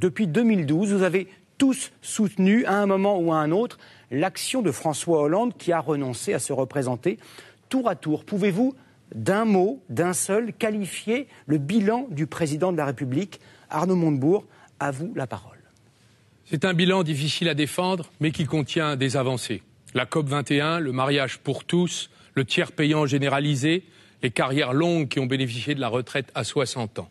Depuis 2012, vous avez tous soutenu, à un moment ou à un autre, l'action de François Hollande qui a renoncé à se représenter tour à tour. Pouvez-vous, d'un mot, d'un seul, qualifier le bilan du président de la République Arnaud Montebourg, à vous la parole. C'est un bilan difficile à défendre, mais qui contient des avancées. La COP 21, le mariage pour tous, le tiers payant généralisé, les carrières longues qui ont bénéficié de la retraite à 60 ans.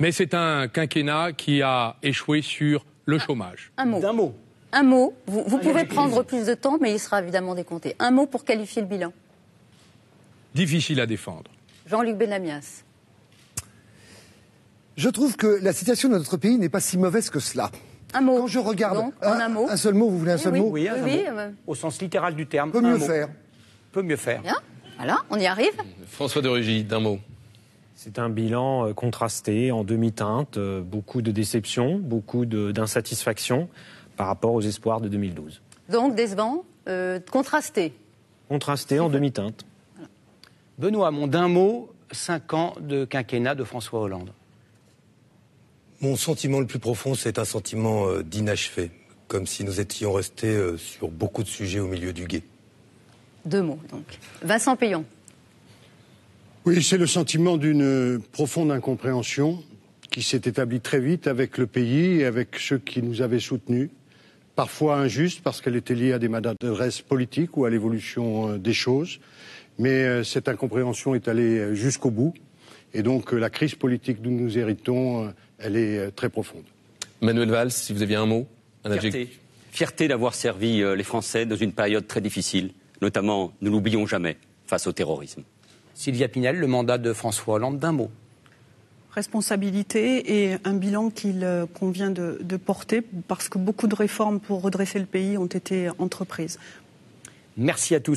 Mais c'est un quinquennat qui a échoué sur le chômage. Un mot. D'un mot. Un mot. Vous, pouvez prendre plus de temps, mais il sera évidemment décompté. Un mot pour qualifier le bilan. Difficile à défendre. Jean-Luc Benamias. Je trouve que la situation de notre pays n'est pas si mauvaise que cela. Un mot. Quand je regarde. un, mot. un, seul mot, vous voulez un seul mot Oui, un euh, Au sens littéral du terme. Peut mieux faire. Peut mieux faire. Bien. Voilà, on y arrive. François de Rugy, d'un mot. C'est un bilan euh, contrasté, en demi-teinte, euh, beaucoup de déceptions, beaucoup d'insatisfaction par rapport aux espoirs de 2012. Donc des vents euh, contrasté. Contrasté en demi-teinte. Benoît mon d'un mot, cinq ans de quinquennat de François Hollande. Mon sentiment le plus profond, c'est un sentiment d'inachevé, comme si nous étions restés sur beaucoup de sujets au milieu du guet. Deux mots donc. Vincent Payon. Oui, c'est le sentiment d'une profonde incompréhension qui s'est établie très vite avec le pays et avec ceux qui nous avaient soutenus, parfois injuste parce qu'elle était liée à des maladresses politiques ou à l'évolution euh, des choses. Mais euh, cette incompréhension est allée euh, jusqu'au bout. Et donc la crise politique d'où nous héritons, elle est très profonde. Manuel Valls, si vous aviez un mot, Fierté, Fierté d'avoir servi les Français dans une période très difficile, notamment, ne l'oublions jamais, face au terrorisme. Sylvia Pinel, le mandat de François Hollande d'un mot responsabilité et un bilan qu'il euh, convient de, de, porter parce que beaucoup de réformes pour redresser le pays ont été entreprises. Merci à tous.